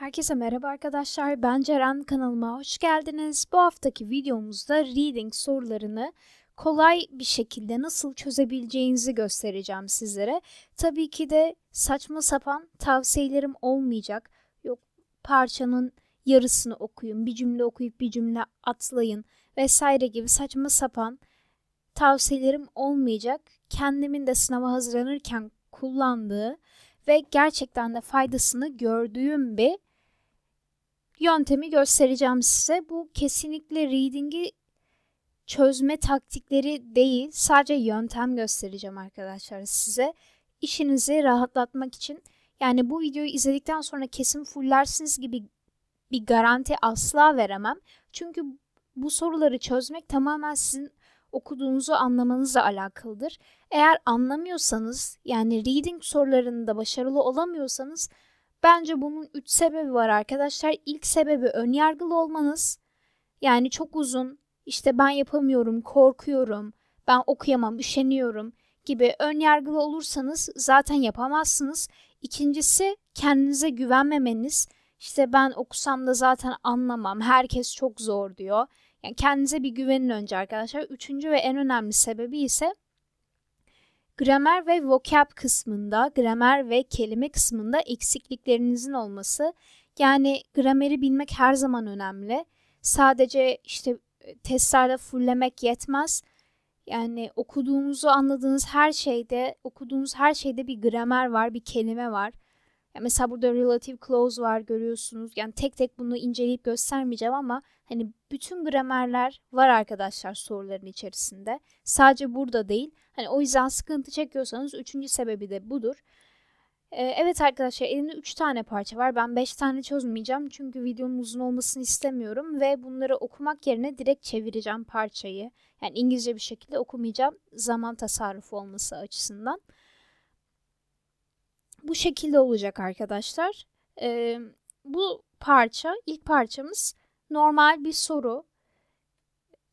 Herkese merhaba arkadaşlar. Ben Ceren kanalıma hoş geldiniz. Bu haftaki videomuzda reading sorularını kolay bir şekilde nasıl çözebileceğinizi göstereceğim sizlere. Tabii ki de saçma sapan tavsiyelerim olmayacak. Yok parçanın yarısını okuyun, bir cümle okuyup bir cümle atlayın vesaire gibi saçma sapan tavsiyelerim olmayacak. Kendimin de sınava hazırlanırken kullandığı ve gerçekten de faydasını gördüğüm bir yöntemi göstereceğim size. Bu kesinlikle reading'i çözme taktikleri değil, sadece yöntem göstereceğim arkadaşlar size. İşinizi rahatlatmak için. Yani bu videoyu izledikten sonra kesin fullersiniz gibi bir garanti asla veremem. Çünkü bu soruları çözmek tamamen sizin okuduğunuzu anlamanızla alakalıdır. Eğer anlamıyorsanız yani reading sorularında başarılı olamıyorsanız Bence bunun üç sebebi var arkadaşlar. İlk sebebi ön yargılı olmanız. Yani çok uzun işte ben yapamıyorum, korkuyorum, ben okuyamam, üşeniyorum gibi ön yargılı olursanız zaten yapamazsınız. İkincisi kendinize güvenmemeniz. İşte ben okusam da zaten anlamam. Herkes çok zor diyor. Yani kendinize bir güvenin önce arkadaşlar. Üçüncü ve en önemli sebebi ise Gramer ve vocab kısmında, gramer ve kelime kısmında eksikliklerinizin olması. Yani grameri bilmek her zaman önemli. Sadece işte testlerde fulllemek yetmez. Yani okuduğunuzu anladığınız her şeyde, okuduğunuz her şeyde bir gramer var, bir kelime var. Ya mesela burada relative clause var görüyorsunuz. Yani tek tek bunu inceleyip göstermeyeceğim ama hani bütün gramerler var arkadaşlar soruların içerisinde. Sadece burada değil. Hani o yüzden sıkıntı çekiyorsanız üçüncü sebebi de budur. Ee, evet arkadaşlar elimde 3 tane parça var. Ben 5 tane çözmeyeceğim çünkü videonun uzun olmasını istemiyorum ve bunları okumak yerine direkt çevireceğim parçayı. Yani İngilizce bir şekilde okumayacağım zaman tasarrufu olması açısından. Bu şekilde olacak arkadaşlar. Ee, bu parça, ilk parçamız normal bir soru.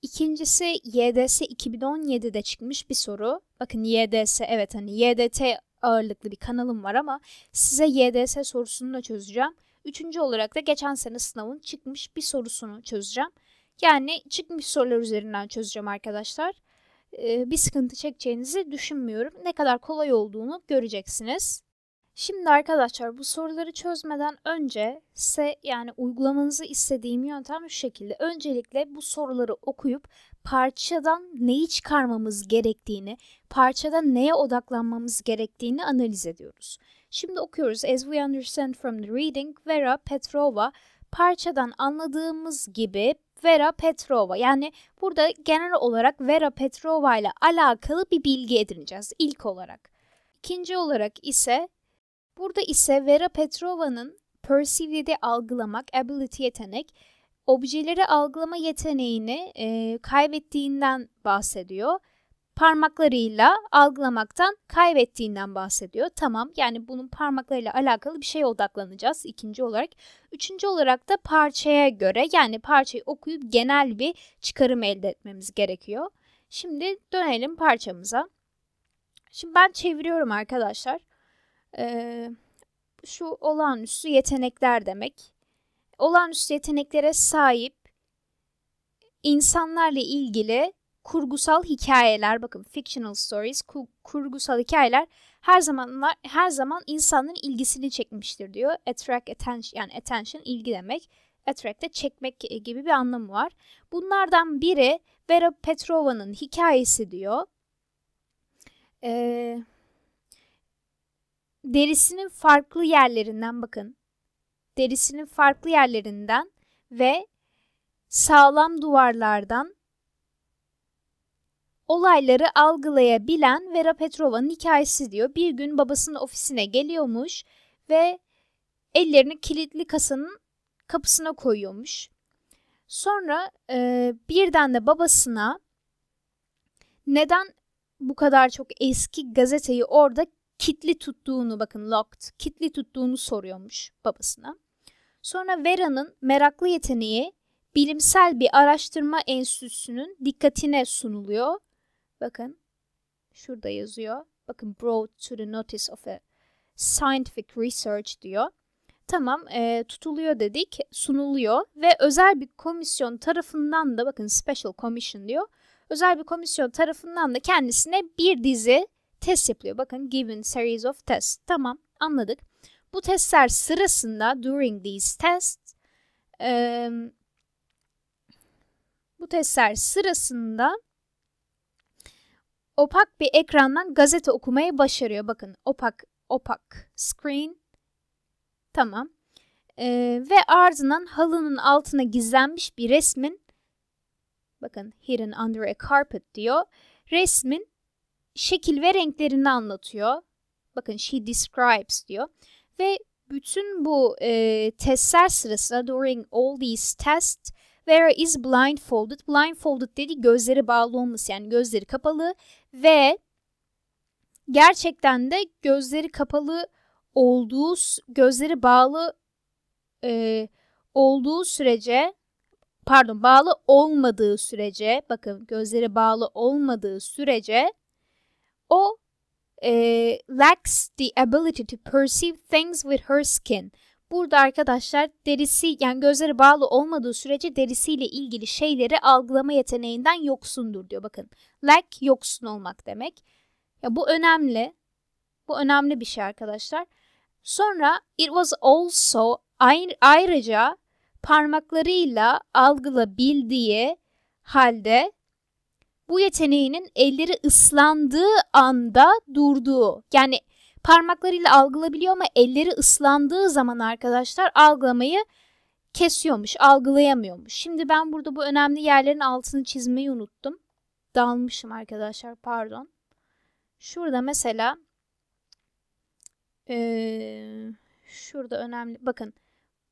İkincisi YDS 2017'de çıkmış bir soru. Bakın YDS evet hani YDT ağırlıklı bir kanalım var ama size YDS sorusunu da çözeceğim. Üçüncü olarak da geçen sene sınavın çıkmış bir sorusunu çözeceğim. Yani çıkmış sorular üzerinden çözeceğim arkadaşlar. Ee, bir sıkıntı çekeceğinizi düşünmüyorum. Ne kadar kolay olduğunu göreceksiniz. Şimdi arkadaşlar bu soruları çözmeden önce size yani uygulamanızı istediğim yöntem şu şekilde. Öncelikle bu soruları okuyup parçadan neyi çıkarmamız gerektiğini, parçada neye odaklanmamız gerektiğini analiz ediyoruz. Şimdi okuyoruz. As we understand from the reading, Vera Petrova parçadan anladığımız gibi Vera Petrova. Yani burada genel olarak Vera Petrova ile alakalı bir bilgi edineceğiz ilk olarak. İkinci olarak ise Burada ise Vera Petrova'nın Perceived'i algılamak, ability yetenek, objeleri algılama yeteneğini e, kaybettiğinden bahsediyor. Parmaklarıyla algılamaktan kaybettiğinden bahsediyor. Tamam yani bunun parmaklarıyla alakalı bir şey odaklanacağız ikinci olarak. Üçüncü olarak da parçaya göre yani parçayı okuyup genel bir çıkarım elde etmemiz gerekiyor. Şimdi dönelim parçamıza. Şimdi ben çeviriyorum arkadaşlar e, şu olağanüstü yetenekler demek. Olağanüstü yeteneklere sahip insanlarla ilgili kurgusal hikayeler bakın fictional stories kurgusal hikayeler her zamanlar her zaman insanların ilgisini çekmiştir diyor. Attract attention yani attention ilgi demek. Attract de çekmek gibi bir anlamı var. Bunlardan biri Vera Petrova'nın hikayesi diyor. Eee derisinin farklı yerlerinden bakın. Derisinin farklı yerlerinden ve sağlam duvarlardan olayları algılayabilen Vera Petrova'nın hikayesi diyor. Bir gün babasının ofisine geliyormuş ve ellerini kilitli kasanın kapısına koyuyormuş. Sonra e, birden de babasına neden bu kadar çok eski gazeteyi orada kitli tuttuğunu bakın locked kitli tuttuğunu soruyormuş babasına. Sonra Vera'nın meraklı yeteneği bilimsel bir araştırma enstitüsünün dikkatine sunuluyor. Bakın şurada yazıyor. Bakın brought to the notice of a scientific research diyor. Tamam e, tutuluyor dedik sunuluyor ve özel bir komisyon tarafından da bakın special commission diyor. Özel bir komisyon tarafından da kendisine bir dizi test yapılıyor. Bakın given series of tests. Tamam anladık. Bu testler sırasında during these tests bu testler sırasında opak bir ekrandan gazete okumayı başarıyor. Bakın opak opak screen tamam ee, ve ardından halının altına gizlenmiş bir resmin bakın hidden under a carpet diyor resmin şekil ve renklerini anlatıyor. Bakın she describes diyor. Ve bütün bu e, testler sırasında during all these tests Vera is blindfolded. Blindfolded dedi gözleri bağlı olması yani gözleri kapalı ve gerçekten de gözleri kapalı olduğu gözleri bağlı e, olduğu sürece pardon bağlı olmadığı sürece bakın gözleri bağlı olmadığı sürece o e, lacks the ability to perceive things with her skin. Burada arkadaşlar derisi yani gözleri bağlı olmadığı sürece derisiyle ilgili şeyleri algılama yeteneğinden yoksundur diyor. Bakın lack yoksun olmak demek. Ya bu önemli. Bu önemli bir şey arkadaşlar. Sonra it was also ayrıca parmaklarıyla algılabildiği halde bu yeteneğinin elleri ıslandığı anda durduğu. Yani parmaklarıyla algılabiliyor ama elleri ıslandığı zaman arkadaşlar algılamayı kesiyormuş, algılayamıyormuş. Şimdi ben burada bu önemli yerlerin altını çizmeyi unuttum. Dalmışım arkadaşlar pardon. Şurada mesela ee, şurada önemli bakın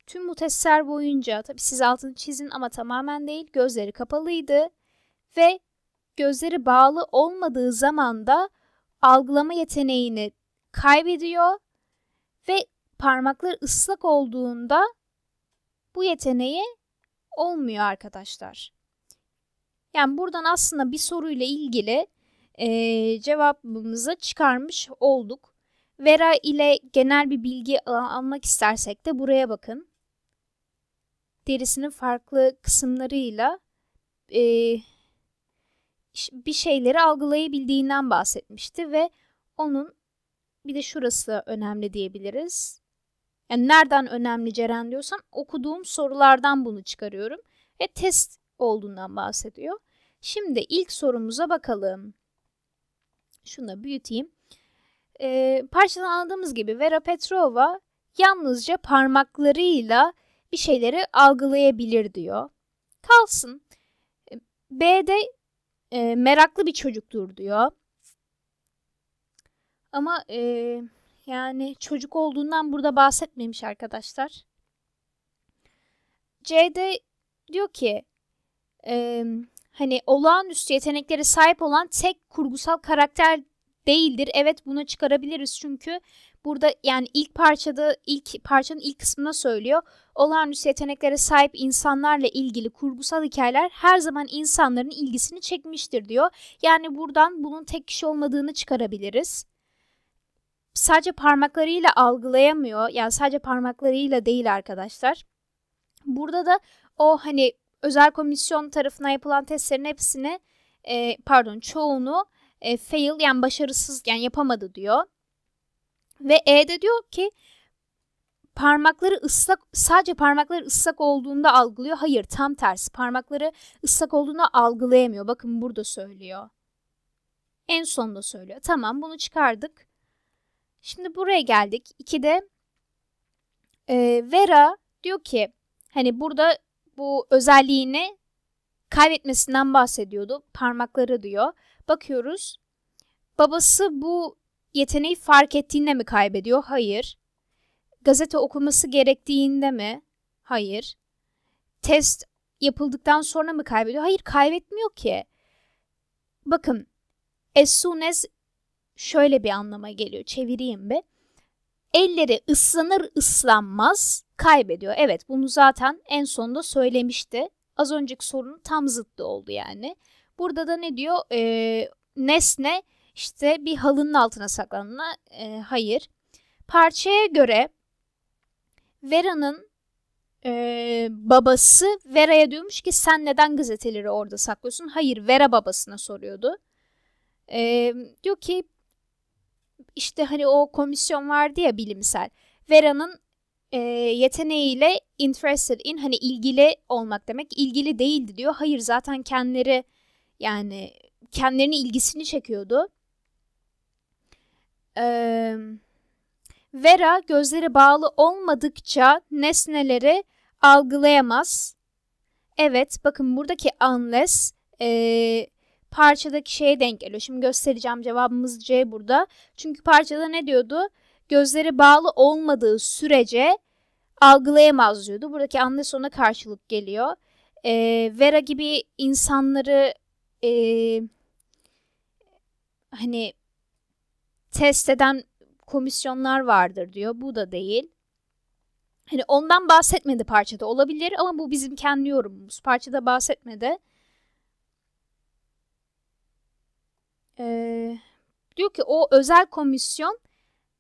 tüm bu testler boyunca tabi siz altını çizin ama tamamen değil gözleri kapalıydı ve gözleri bağlı olmadığı zaman da algılama yeteneğini kaybediyor ve parmaklar ıslak olduğunda bu yeteneği olmuyor arkadaşlar. Yani buradan aslında bir soruyla ilgili e, cevabımızı çıkarmış olduk. Vera ile genel bir bilgi almak istersek de buraya bakın. Derisinin farklı kısımlarıyla e, bir şeyleri algılayabildiğinden bahsetmişti ve onun bir de şurası önemli diyebiliriz. Yani nereden önemli Ceren diyorsan okuduğum sorulardan bunu çıkarıyorum ve test olduğundan bahsediyor. Şimdi ilk sorumuza bakalım. Şunu da büyüteyim. Ee, parçadan anladığımız gibi Vera Petrova yalnızca parmaklarıyla bir şeyleri algılayabilir diyor. Kalsın. B'de e, meraklı bir çocuktur diyor. Ama e, yani çocuk olduğundan burada bahsetmemiş arkadaşlar. C'de diyor ki e, hani olağanüstü yeteneklere sahip olan tek kurgusal karakter değildir. Evet buna çıkarabiliriz çünkü Burada yani ilk parçada ilk parçanın ilk kısmına söylüyor. Olağanüstü yeteneklere sahip insanlarla ilgili kurgusal hikayeler her zaman insanların ilgisini çekmiştir diyor. Yani buradan bunun tek kişi olmadığını çıkarabiliriz sadece parmaklarıyla algılayamıyor. Yani sadece parmaklarıyla değil arkadaşlar. Burada da o hani özel komisyon tarafından yapılan testlerin hepsini e, pardon çoğunu e, fail yani başarısız yani yapamadı diyor. Ve E de diyor ki parmakları ıslak sadece parmakları ıslak olduğunda algılıyor. Hayır tam tersi parmakları ıslak olduğunda algılayamıyor. Bakın burada söylüyor. En sonda söylüyor. Tamam bunu çıkardık. Şimdi buraya geldik. 2'de e, Vera diyor ki hani burada bu özelliğini kaybetmesinden bahsediyordu. Parmakları diyor. Bakıyoruz. Babası bu yeteneği fark ettiğinde mi kaybediyor? Hayır. Gazete okuması gerektiğinde mi? Hayır. Test yapıldıktan sonra mı kaybediyor? Hayır, kaybetmiyor ki. Bakın, as soon as şöyle bir anlama geliyor. Çevireyim bir. Elleri ıslanır ıslanmaz kaybediyor. Evet, bunu zaten en sonunda söylemişti. Az önceki sorunun tam zıttı oldu yani. Burada da ne diyor? Ee, nesne işte bir halının altına saklanma. E, hayır. Parçaya göre Vera'nın e, babası Vera'ya diyormuş ki sen neden gazeteleri orada saklıyorsun? Hayır Vera babasına soruyordu. E, diyor ki işte hani o komisyon vardı ya bilimsel. Vera'nın e, yeteneğiyle interested in hani ilgili olmak demek ilgili değildi diyor. Hayır zaten kendileri yani kendilerinin ilgisini çekiyordu. Ee, Vera gözleri bağlı olmadıkça nesneleri algılayamaz. Evet bakın buradaki unless e, parçadaki şeye denk geliyor. Şimdi göstereceğim cevabımız C burada. Çünkü parçada ne diyordu? Gözleri bağlı olmadığı sürece algılayamaz diyordu. Buradaki unless ona karşılık geliyor. E, Vera gibi insanları e, hani test eden komisyonlar vardır diyor. Bu da değil. Hani ondan bahsetmedi parçada olabilir ama bu bizim kendi yorumumuz. Parçada bahsetmedi. Ee, diyor ki o özel komisyon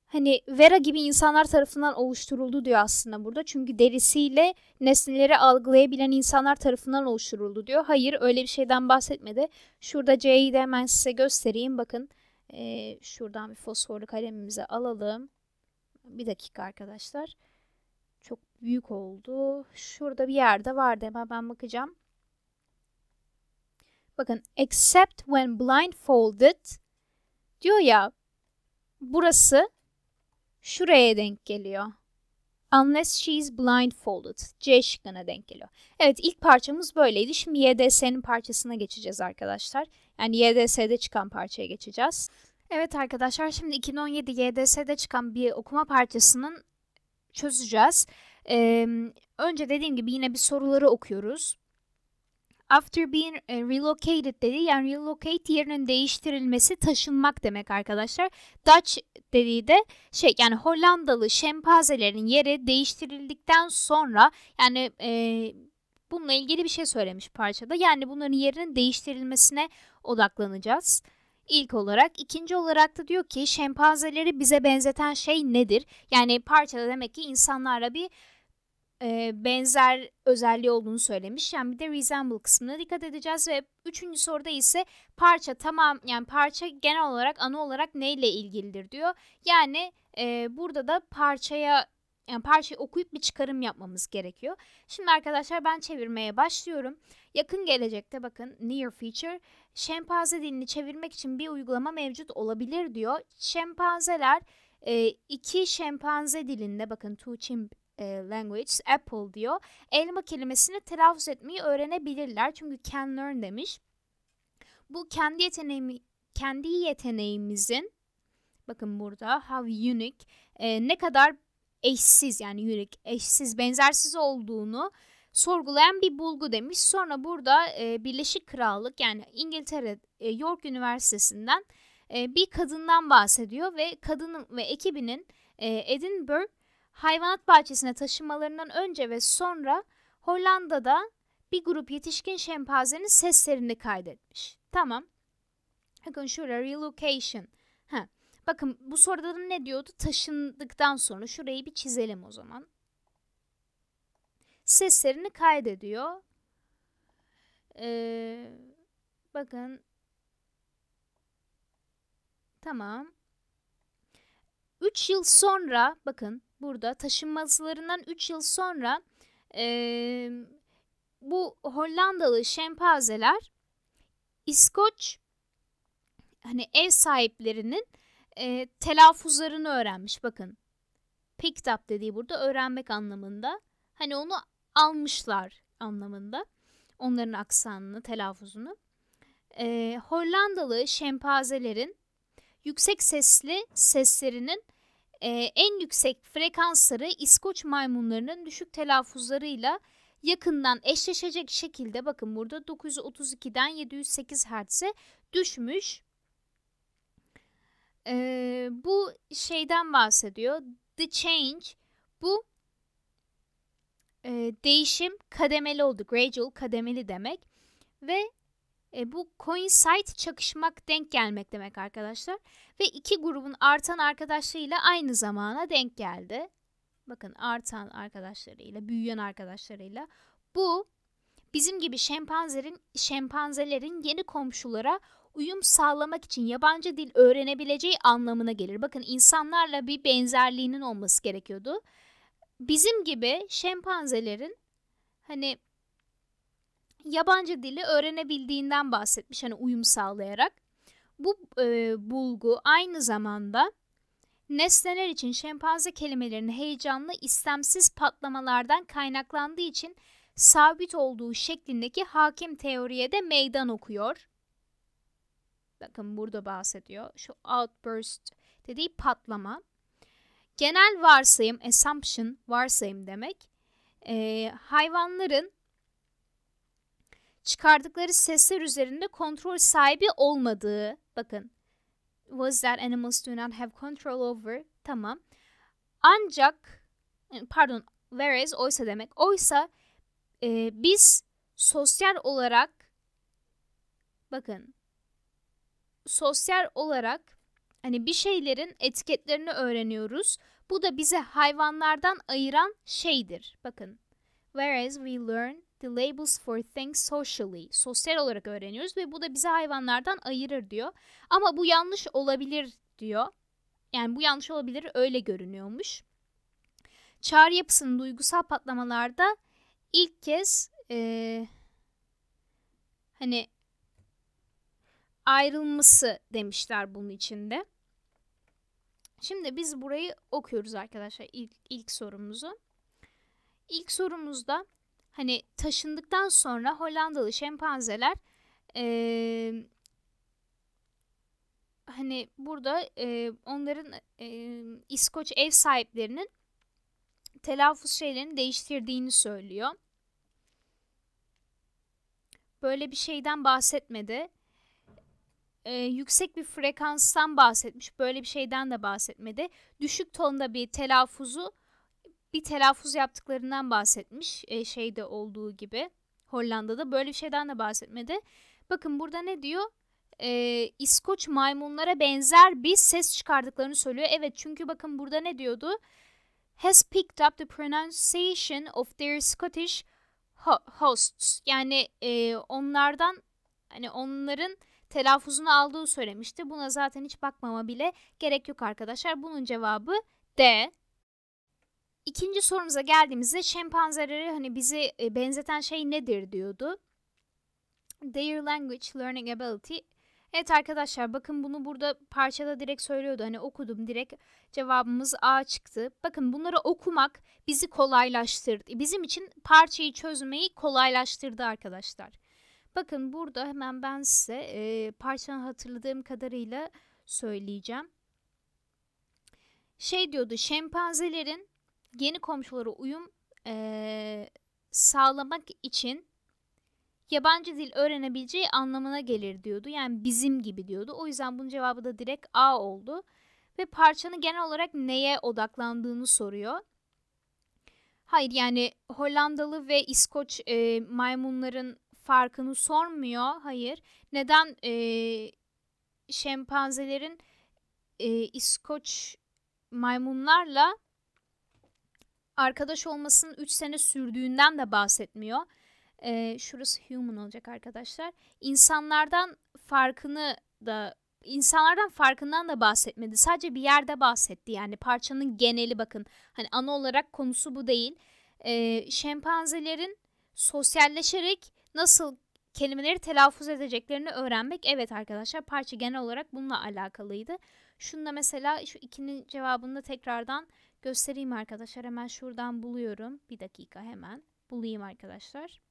hani Vera gibi insanlar tarafından oluşturuldu diyor aslında burada. Çünkü derisiyle nesneleri algılayabilen insanlar tarafından oluşturuldu diyor. Hayır öyle bir şeyden bahsetmedi. Şurada C'yi de hemen size göstereyim. Bakın e, şuradan bir fosforlu kalemimizi alalım. Bir dakika arkadaşlar. Çok büyük oldu. Şurada bir yerde vardı. Hemen ben bakacağım. Bakın except when blindfolded diyor ya burası şuraya denk geliyor. Unless she is blindfolded. C şıkkına denk geliyor. Evet ilk parçamız böyleydi. Şimdi YDS'nin parçasına geçeceğiz arkadaşlar. Yani YDS'de çıkan parçaya geçeceğiz. Evet arkadaşlar şimdi 2017 YDS'de çıkan bir okuma parçasının çözeceğiz. Ee, önce dediğim gibi yine bir soruları okuyoruz. After being e, relocated dedi yani relocate yerinin değiştirilmesi taşınmak demek arkadaşlar. Dutch dediği de şey yani Hollandalı şempazelerin yeri değiştirildikten sonra yani e, bununla ilgili bir şey söylemiş parçada. Yani bunların yerinin değiştirilmesine odaklanacağız. İlk olarak. ikinci olarak da diyor ki şempanzeleri bize benzeten şey nedir? Yani parçada demek ki insanlarla bir e, benzer özelliği olduğunu söylemiş. Yani bir de resemble kısmına dikkat edeceğiz ve üçüncü soruda ise parça tamam yani parça genel olarak ana olarak neyle ilgilidir diyor. Yani e, burada da parçaya yani parçayı okuyup bir çıkarım yapmamız gerekiyor. Şimdi arkadaşlar ben çevirmeye başlıyorum. Yakın gelecekte bakın near future şempanze dilini çevirmek için bir uygulama mevcut olabilir diyor. Şempanzeler e, iki şempanze dilinde bakın two chimp e, language apple diyor. Elma kelimesini telaffuz etmeyi öğrenebilirler çünkü can learn demiş. Bu kendi yeteneğimi kendi yeteneğimizin bakın burada how unique e, ne kadar eşsiz yani yürek eşsiz benzersiz olduğunu sorgulayan bir bulgu demiş. Sonra burada e, Birleşik Krallık yani İngiltere e, York Üniversitesi'nden e, bir kadından bahsediyor ve kadının ve ekibinin e, Edinburgh hayvanat bahçesine taşınmalarından önce ve sonra Hollanda'da bir grup yetişkin şempanzenin seslerini kaydetmiş. Tamam. Bakın şurada relocation Bakın bu soruda da ne diyordu? Taşındıktan sonra şurayı bir çizelim o zaman. Seslerini kaydediyor. Ee, bakın. Tamam. 3 yıl sonra bakın burada taşınmalarından 3 yıl sonra e, bu Hollandalı şempazeler İskoç hani ev sahiplerinin e, telaffuzlarını öğrenmiş bakın. Picked up dediği burada öğrenmek anlamında. Hani onu almışlar anlamında. Onların aksanını, telaffuzunu. E, Hollandalı şempazelerin yüksek sesli seslerinin e, en yüksek frekansları İskoç maymunlarının düşük telaffuzlarıyla yakından eşleşecek şekilde bakın burada 932'den 708 Hz'e düşmüş. Ee, bu şeyden bahsediyor. The change bu e, değişim kademeli oldu. Gradual kademeli demek. Ve e, bu coincide çakışmak denk gelmek demek arkadaşlar. Ve iki grubun artan arkadaşlarıyla aynı zamana denk geldi. Bakın artan arkadaşlarıyla, büyüyen arkadaşlarıyla. Bu bizim gibi şempanzelerin, şempanzelerin yeni komşulara uyum sağlamak için yabancı dil öğrenebileceği anlamına gelir. Bakın insanlarla bir benzerliğinin olması gerekiyordu. Bizim gibi şempanzelerin hani yabancı dili öğrenebildiğinden bahsetmiş hani uyum sağlayarak. Bu e, bulgu aynı zamanda nesneler için şempanze kelimelerinin heyecanlı, istemsiz patlamalardan kaynaklandığı için sabit olduğu şeklindeki hakim teoriye de meydan okuyor bakın burada bahsediyor. Şu outburst dediği patlama. Genel varsayım, assumption varsayım demek. Ee, hayvanların çıkardıkları sesler üzerinde kontrol sahibi olmadığı. Bakın. Was that animals do not have control over? Tamam. Ancak e, pardon whereas oysa demek. Oysa e, biz sosyal olarak bakın sosyal olarak hani bir şeylerin etiketlerini öğreniyoruz. Bu da bize hayvanlardan ayıran şeydir. Bakın. Whereas we learn the labels for things socially. Sosyal olarak öğreniyoruz ve bu da bize hayvanlardan ayırır diyor. Ama bu yanlış olabilir diyor. Yani bu yanlış olabilir öyle görünüyormuş. Çağrı yapısının duygusal patlamalarda ilk kez e, hani ayrılması demişler bunun içinde. Şimdi biz burayı okuyoruz arkadaşlar ilk, ilk sorumuzu. İlk sorumuzda hani taşındıktan sonra Hollandalı şempanzeler ee, hani burada e, onların e, İskoç ev sahiplerinin telaffuz şeylerini değiştirdiğini söylüyor. Böyle bir şeyden bahsetmedi e, yüksek bir frekanstan bahsetmiş. Böyle bir şeyden de bahsetmedi. Düşük tonda bir telaffuzu bir telaffuz yaptıklarından bahsetmiş. E, şeyde olduğu gibi Hollanda'da böyle bir şeyden de bahsetmedi. Bakın burada ne diyor? E, İskoç maymunlara benzer bir ses çıkardıklarını söylüyor. Evet çünkü bakın burada ne diyordu? Has picked up the pronunciation of their Scottish hosts. Yani e, onlardan hani onların telaffuzunu aldığı söylemişti. Buna zaten hiç bakmama bile gerek yok arkadaşlar. Bunun cevabı D. İkinci sorumuza geldiğimizde şempanzeleri hani bizi e, benzeten şey nedir diyordu. Their language learning ability. Evet arkadaşlar bakın bunu burada parçada direkt söylüyordu. Hani okudum direkt cevabımız A çıktı. Bakın bunları okumak bizi kolaylaştırdı. Bizim için parçayı çözmeyi kolaylaştırdı arkadaşlar. Bakın burada hemen ben size e, parçanı hatırladığım kadarıyla söyleyeceğim. Şey diyordu şempanzelerin yeni komşulara uyum e, sağlamak için yabancı dil öğrenebileceği anlamına gelir diyordu. Yani bizim gibi diyordu. O yüzden bunun cevabı da direkt A oldu. Ve parçanın genel olarak neye odaklandığını soruyor. Hayır yani Hollandalı ve İskoç e, maymunların farkını sormuyor. Hayır. Neden e, şempanzelerin e, İskoç maymunlarla arkadaş olmasının 3 sene sürdüğünden de bahsetmiyor. E, şurası human olacak arkadaşlar. İnsanlardan farkını da insanlardan farkından da bahsetmedi. Sadece bir yerde bahsetti. Yani parçanın geneli bakın. Hani ana olarak konusu bu değil. E, şempanzelerin sosyalleşerek nasıl kelimeleri telaffuz edeceklerini öğrenmek. Evet arkadaşlar parça genel olarak bununla alakalıydı. Şunu da mesela şu ikinin cevabını da tekrardan göstereyim arkadaşlar. Hemen şuradan buluyorum. Bir dakika hemen bulayım arkadaşlar.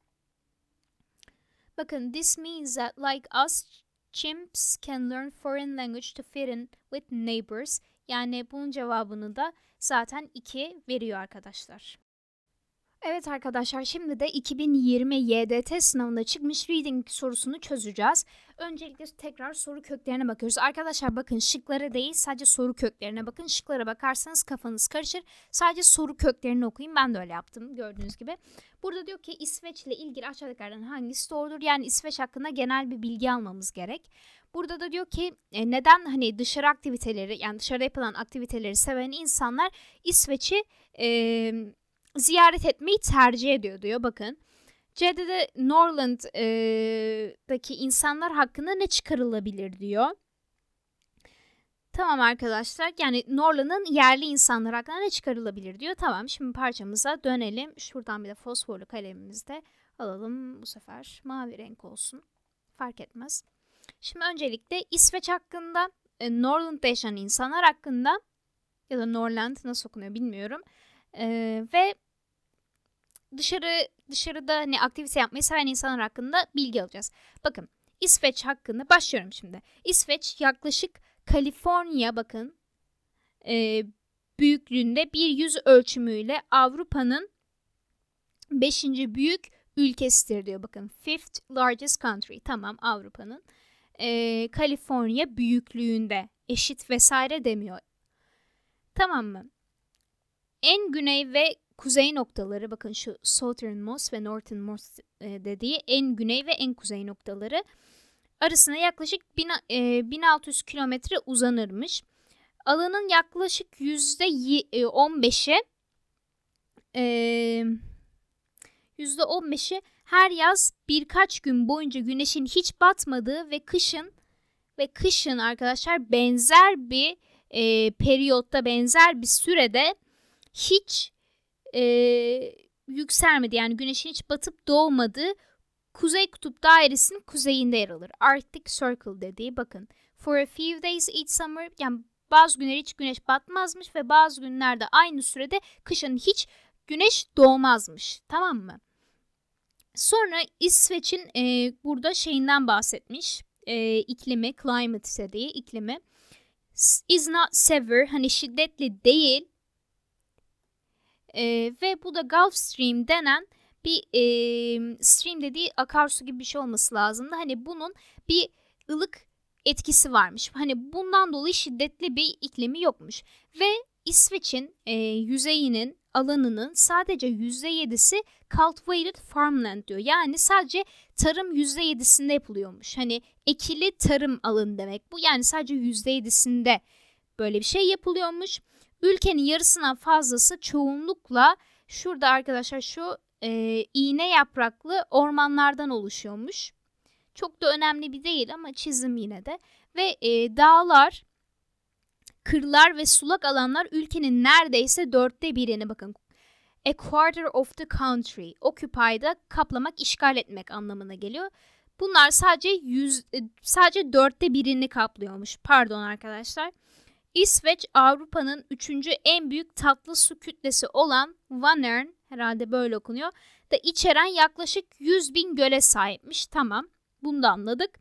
Bakın this means that like us chimps can learn foreign language to fit in with neighbors. Yani bunun cevabını da zaten 2 veriyor arkadaşlar. Evet arkadaşlar şimdi de 2020 YDT sınavında çıkmış reading sorusunu çözeceğiz. Öncelikle tekrar soru köklerine bakıyoruz. Arkadaşlar bakın şıklara değil sadece soru köklerine bakın. Şıklara bakarsanız kafanız karışır. Sadece soru köklerini okuyun. Ben de öyle yaptım gördüğünüz gibi. Burada diyor ki İsveç ile ilgili aşağıdakilerden hangisi doğrudur? Yani İsveç hakkında genel bir bilgi almamız gerek. Burada da diyor ki e, neden hani dışarı aktiviteleri yani dışarıda yapılan aktiviteleri seven insanlar İsveç'i... E, ziyaret etmeyi tercih ediyor diyor bakın. Jedde'de Norland'daki e, insanlar hakkında ne çıkarılabilir diyor. Tamam arkadaşlar yani Norland'ın yerli insanlar hakkında ne çıkarılabilir diyor. Tamam şimdi parçamıza dönelim. Şuradan bir de fosforlu kalemimizde alalım. Bu sefer mavi renk olsun. Fark etmez. Şimdi öncelikle İsveç hakkında, e, Norland'da yaşayan insanlar hakkında ya da Norland nasıl okunuyor bilmiyorum. E, ve dışarı dışarıda hani aktivite yapmayı seven insanlar hakkında bilgi alacağız. Bakın İsveç hakkında başlıyorum şimdi. İsveç yaklaşık Kaliforniya bakın e, büyüklüğünde bir yüz ölçümüyle Avrupa'nın beşinci büyük ülkesidir diyor. Bakın fifth largest country tamam Avrupa'nın. E, Kaliforniya büyüklüğünde eşit vesaire demiyor. Tamam mı? En güney ve kuzey noktaları bakın şu Southernmost ve Northernmost e, dediği en güney ve en kuzey noktaları arasına yaklaşık 1600 e, kilometre uzanırmış. Alanın yaklaşık yüzde %15'i e, yüzde %15'i her yaz birkaç gün boyunca güneşin hiç batmadığı ve kışın ve kışın arkadaşlar benzer bir e, periyotta benzer bir sürede hiç e, yükselmedi. Yani güneşin hiç batıp doğmadığı Kuzey Kutup Dairesi'nin kuzeyinde yer alır. Arctic Circle dediği bakın. For a few days each summer yani bazı günler hiç güneş batmazmış ve bazı günlerde aynı sürede kışın hiç güneş doğmazmış. Tamam mı? Sonra İsveç'in e, burada şeyinden bahsetmiş. E, iklimi, climate dediği iklimi. Is not severe hani şiddetli değil e, ve bu da Gulf Stream denen bir e, stream dediği akarsu gibi bir şey olması lazımdı. Hani bunun bir ılık etkisi varmış. Hani bundan dolayı şiddetli bir iklimi yokmuş. Ve İsveç'in e, yüzeyinin alanının sadece %7'si cultivated farmland diyor. Yani sadece tarım %7'sinde yapılıyormuş. Hani ekili tarım alın demek bu. Yani sadece %7'sinde böyle bir şey yapılıyormuş. Ülkenin yarısından fazlası çoğunlukla şurada arkadaşlar şu e, iğne yapraklı ormanlardan oluşuyormuş. Çok da önemli bir değil ama çizim yine de. Ve e, dağlar, kırlar ve sulak alanlar ülkenin neredeyse dörtte birini bakın. A quarter of the country, occupy'da kaplamak, işgal etmek anlamına geliyor. Bunlar sadece yüz, e, sadece dörtte birini kaplıyormuş. Pardon arkadaşlar. İsveç Avrupa'nın üçüncü en büyük tatlı su kütlesi olan Vanern herhalde böyle okunuyor da içeren yaklaşık 100 bin göle sahipmiş. Tamam bunu da anladık.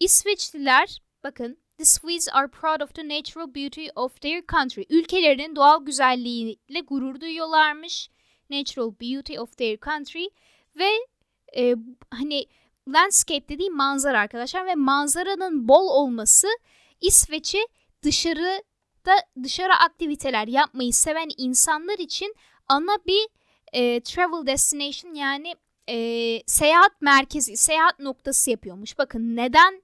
İsveçliler bakın The Swedes are proud of the natural beauty of their country. Ülkelerinin doğal güzelliğiyle gurur duyuyorlarmış. Natural beauty of their country ve e, hani landscape dediğim manzara arkadaşlar ve manzaranın bol olması İsveç'i dışarı da dışarı aktiviteler yapmayı seven insanlar için ana bir e, travel destination yani e, seyahat merkezi, seyahat noktası yapıyormuş. Bakın neden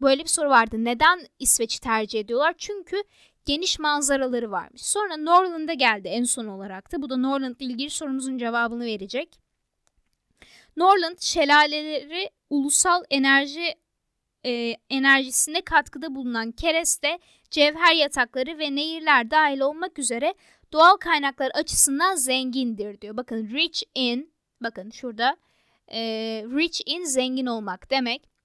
böyle bir soru vardı. Neden İsveç'i tercih ediyorlar? Çünkü geniş manzaraları varmış. Sonra Norland'a geldi en son olarak da. Bu da Norland ile ilgili sorumuzun cevabını verecek. Norland şelaleleri ulusal enerji e, enerjisine katkıda bulunan kereste, cevher yatakları ve nehirler dahil olmak üzere doğal kaynaklar açısından zengindir diyor. Bakın rich in, bakın şurada e, rich in zengin olmak demek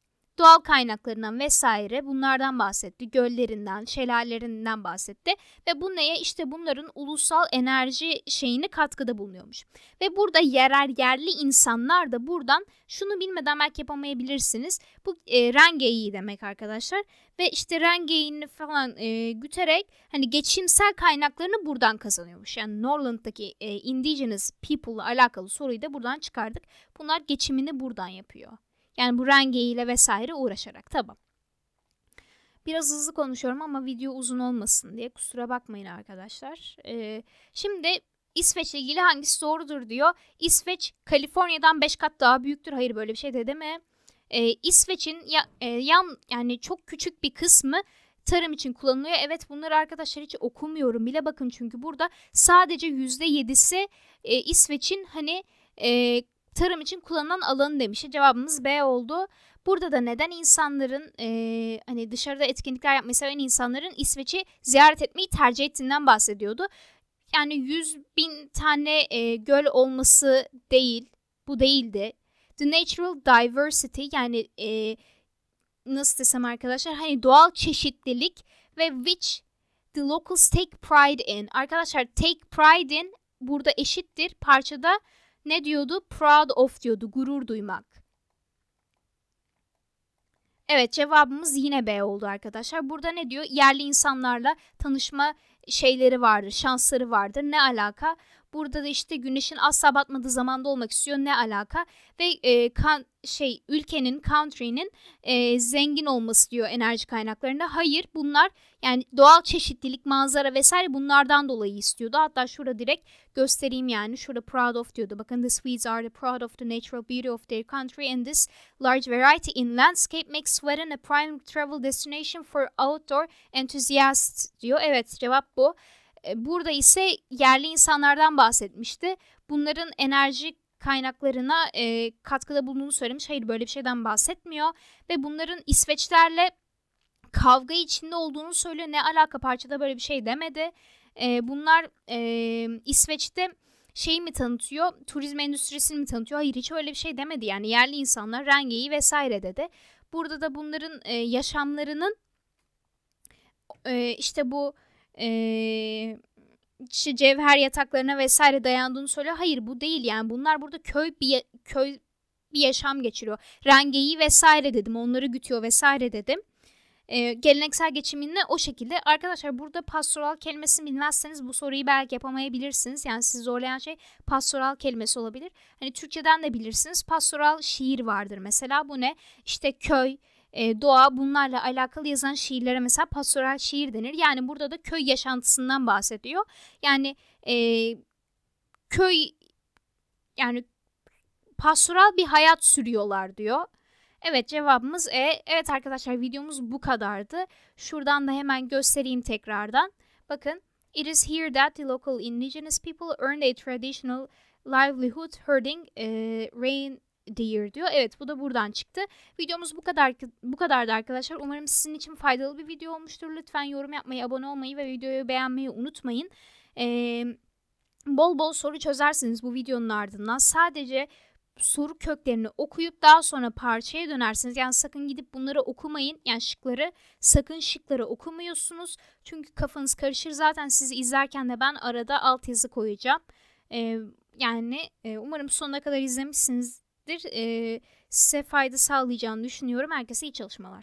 doğal kaynaklarından vesaire bunlardan bahsetti. Göllerinden, şelalerinden bahsetti ve bu neye işte bunların ulusal enerji şeyini katkıda bulunuyormuş. Ve burada yerel yerli insanlar da buradan şunu bilmeden belki yapamayabilirsiniz. Bu e, rengeyi demek arkadaşlar ve işte rengeyini falan e, güterek hani geçimsel kaynaklarını buradan kazanıyormuş. Yani Norland'daki e, indigenous people'la alakalı soruyu da buradan çıkardık. Bunlar geçimini buradan yapıyor. Yani bu rengeyle vesaire uğraşarak tamam. Biraz hızlı konuşuyorum ama video uzun olmasın diye kusura bakmayın arkadaşlar. Ee, şimdi İsveç'le ilgili hangisi doğrudur diyor. İsveç Kaliforniya'dan 5 kat daha büyüktür. Hayır böyle bir şey de deme. Ee, İsveç'in ya, e, yan yani çok küçük bir kısmı tarım için kullanılıyor. Evet bunları arkadaşlar hiç okumuyorum bile bakın çünkü burada sadece yüzde yedisi e, İsveç'in hani e, tarım için kullanılan alanı demişti. Cevabımız B oldu. Burada da neden insanların e, hani dışarıda etkinlikler yapmayı seven insanların İsveç'i ziyaret etmeyi tercih ettiğinden bahsediyordu. Yani 100 bin tane e, göl olması değil, bu değildi. The natural diversity yani e, nasıl desem arkadaşlar hani doğal çeşitlilik ve which the locals take pride in. Arkadaşlar take pride in burada eşittir parçada ne diyordu? Proud of diyordu. Gurur duymak. Evet cevabımız yine B oldu arkadaşlar. Burada ne diyor? Yerli insanlarla tanışma şeyleri vardır, şansları vardır. Ne alaka? Burada da işte güneşin asla batmadığı zamanda olmak istiyor. Ne alaka? Ve e, kan, şey ülkenin, country'nin e, zengin olması diyor enerji kaynaklarında. Hayır bunlar yani doğal çeşitlilik, manzara vesaire bunlardan dolayı istiyordu. Hatta şurada direkt göstereyim yani. Şurada proud of diyordu. Bakın the Swedes are the proud of the natural beauty of their country and this large variety in landscape makes Sweden a prime travel destination for outdoor enthusiasts diyor. Evet cevap bu. E, burada ise yerli insanlardan bahsetmişti. Bunların enerji kaynaklarına e, katkıda bulunduğunu söylemiş. Hayır böyle bir şeyden bahsetmiyor. Ve bunların İsveçlerle kavga içinde olduğunu söylüyor. Ne alaka parçada böyle bir şey demedi. E, bunlar e, İsveç'te şeyi mi tanıtıyor? Turizm endüstrisini mi tanıtıyor? Hayır hiç öyle bir şey demedi. Yani yerli insanlar rengeyi vesaire dedi. Burada da bunların e, yaşamlarının e, işte bu e, işte cevher yataklarına vesaire dayandığını söylüyor. Hayır bu değil yani bunlar burada köy bir köy bir yaşam geçiriyor. Rengeyi vesaire dedim onları gütüyor vesaire dedim e, geleneksel geçiminle o şekilde. Arkadaşlar burada pastoral kelimesini bilmezseniz bu soruyu belki yapamayabilirsiniz. Yani sizi zorlayan şey pastoral kelimesi olabilir. Hani Türkçeden de bilirsiniz. Pastoral şiir vardır mesela. Bu ne? İşte köy, e, doğa bunlarla alakalı yazan şiirlere mesela pastoral şiir denir. Yani burada da köy yaşantısından bahsediyor. Yani e, köy yani pastoral bir hayat sürüyorlar diyor. Evet cevabımız E. Evet arkadaşlar videomuz bu kadardı. Şuradan da hemen göstereyim tekrardan. Bakın It is here that the local indigenous people earned a traditional livelihood herding e, reindeer diyor. Evet bu da buradan çıktı. Videomuz bu kadar bu kadardı arkadaşlar. Umarım sizin için faydalı bir video olmuştur. Lütfen yorum yapmayı, abone olmayı ve videoyu beğenmeyi unutmayın. Eee bol bol soru çözersiniz bu videonun ardından. Sadece soru köklerini okuyup daha sonra parçaya dönersiniz. Yani sakın gidip bunları okumayın. Yani şıkları sakın şıkları okumuyorsunuz. Çünkü kafanız karışır. Zaten sizi izlerken de ben arada altyazı koyacağım. Ee, yani e, umarım sonuna kadar izlemişsinizdir. Ee, size fayda sağlayacağını düşünüyorum. Herkese iyi çalışmalar.